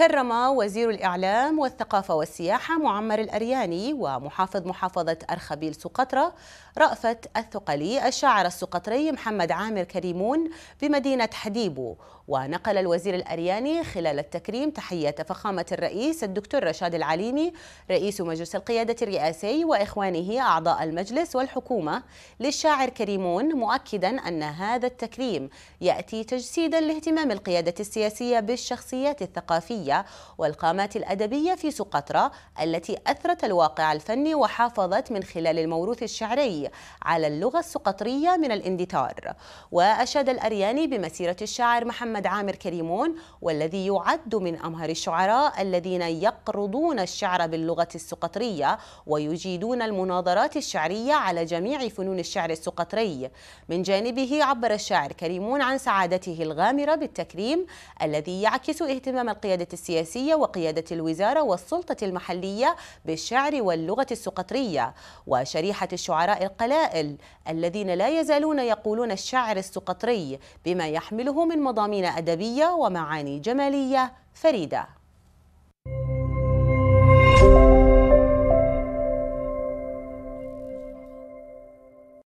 كرم وزير الإعلام والثقافة والسياحة معمر الأرياني ومحافظ محافظة أرخبيل سقطرة رأفت الثقلي الشاعر السقطري محمد عامر كريمون بمدينة حديبو ونقل الوزير الأرياني خلال التكريم تحية فخامة الرئيس الدكتور رشاد العليمي رئيس مجلس القيادة الرئاسي وإخوانه أعضاء المجلس والحكومة للشاعر كريمون مؤكدا أن هذا التكريم يأتي تجسيدا لاهتمام القيادة السياسية بالشخصيات الثقافية الثقافية والقامات الأدبية في سقطرى التي أثرت الواقع الفني وحافظت من خلال الموروث الشعري على اللغة السقطرية من الاندثار وأشاد الأرياني بمسيرة الشاعر محمد عامر كريمون والذي يعد من أمهر الشعراء الذين يقرضون الشعر باللغة السقطرية ويجيدون المناظرات الشعرية على جميع فنون الشعر السقطري من جانبه عبر الشاعر كريمون عن سعادته الغامرة بالتكريم الذي يعكس اهتمام القيادة السياسية وقيادة الوزارة والسلطة المحلية بالشعر واللغة السقطرية وشريحة الشعراء القلائل الذين لا يزالون يقولون الشعر السقطري بما يحمله من مضامين أدبية ومعاني جمالية فريدة